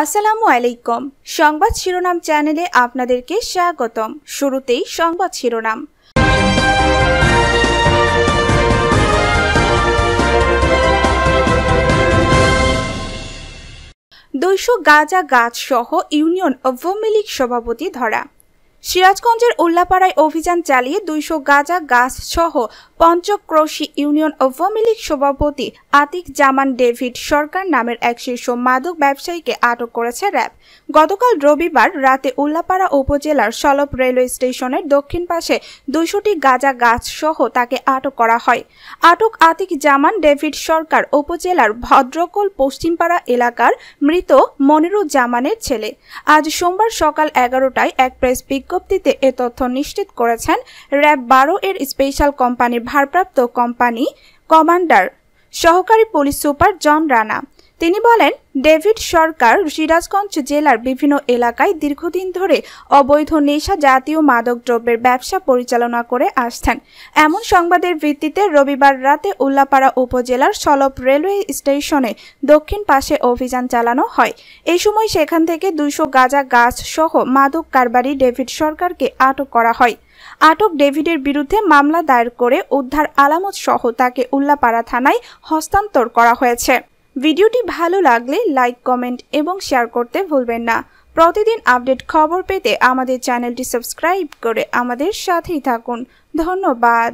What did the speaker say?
আসসালামু আলাইকুম সংবাদ শিরোনাম চ্যানেলে আপনাদেরকে স্বাগতম শুরুতেই সংবাদ শিরোনাম দুইশো গাজা গাছ সহ ইউনিয়ন আওয়ামী লীগ সভাপতি ধরা সিরাজগঞ্জের উল্লাপাড়ায় অভিযান চালিয়ে দুইশো গাজা গাছ সহ পঞ্চক্রোশী ইউনিয়ন আওয়ামী লীগ সভাপতি আতিক জামান ডেভিড সরকার নামের এক শীর্ষ মাদক ব্যবসায়ীকে আটক করেছে র্যাব গতকাল রবিবার রাতে উল্লাপাড়া উপজেলার সলব রেলওয়ে স্টেশনের দক্ষিণ পাশে দুইশোটি গাঁজা গাছ সহ তাকে আটক করা হয় আটক আতিক জামান ডেভিড সরকার উপজেলার ভদ্রকল পশ্চিমপাড়া এলাকার মৃত মনিরুজ্জামানের ছেলে আজ সোমবার সকাল এগারোটায় এক প্রেস বিজ্ঞপ্তিতে এ তথ্য নিশ্চিত করেছেন র্যাব বারো এর স্পেশাল কোম্পানির ভারপ্রাপ্ত কোম্পানি কমান্ডার সহকারী পুলিশ সুপার জন রানা তিনি বলেন ডেভিড সরকার সিরাজগঞ্জ জেলার বিভিন্ন এলাকায় দীর্ঘদিন ধরে অবৈধ নেশা জাতীয় মাদক দ্রব্যের ব্যবসা পরিচালনা করে আসছেন এমন সংবাদের ভিত্তিতে রবিবার রাতে উল্লাপাড়া উপজেলার সলব রেলওয়ে স্টেশনে দক্ষিণ পাশে অভিযান চালানো হয় এই সময় সেখান থেকে দুইশো গাজা গাছ সহ মাদক কারবারি ডেভিড সরকারকে আটক করা হয় আটক ডেভিডের বিরুদ্ধে মামলা দায়ের করে উদ্ধার আলামত সহ তাকে উল্লাপাড়া থানায় হস্তান্তর করা হয়েছে ভিডিওটি ভালো লাগলে লাইক কমেন্ট এবং শেয়ার করতে ভুলবেন না প্রতিদিন আপডেট খবর পেতে আমাদের চ্যানেলটি সাবস্ক্রাইব করে আমাদের সাথেই থাকুন ধন্যবাদ